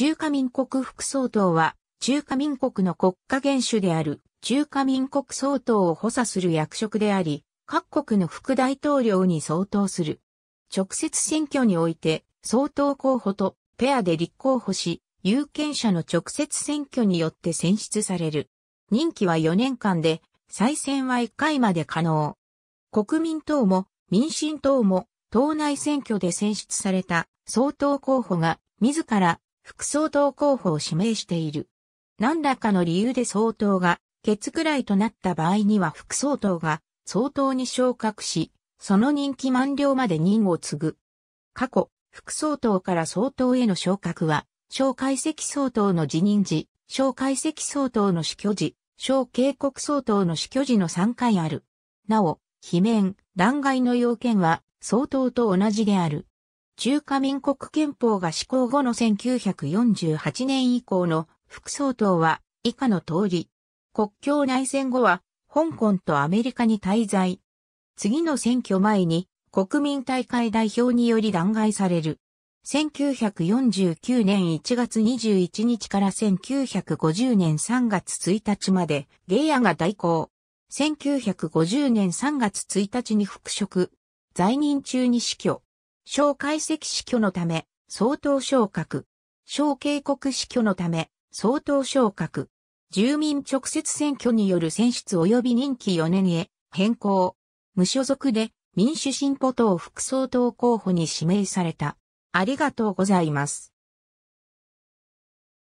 中華民国副総統は、中華民国の国家元首である中華民国総統を補佐する役職であり、各国の副大統領に相当する。直接選挙において、総統候補とペアで立候補し、有権者の直接選挙によって選出される。任期は4年間で、再選は1回まで可能。国民党も民進党も党内選挙で選出された総統候補が自ら副総統候補を指名している。何らかの理由で総統が、欠くらいとなった場合には副総統が総統に昇格し、その任期満了まで任を継ぐ。過去、副総統から総統への昇格は、小解析総統の辞任時、小解析総統の死去時、小警告総統の死去時の3回ある。なお、罷免、弾劾の要件は、総統と同じである。中華民国憲法が施行後の1948年以降の副総統は以下の通り。国境内戦後は香港とアメリカに滞在。次の選挙前に国民大会代表により弾劾される。1949年1月21日から1950年3月1日まで、ゲイアが代行。1950年3月1日に復職。在任中に死去。小解析死去のため、相当昇格。小警告死去のため、相当昇格。住民直接選挙による選出及び任期4年へ変更。無所属で民主進歩党副総統候補に指名された。ありがとうございます。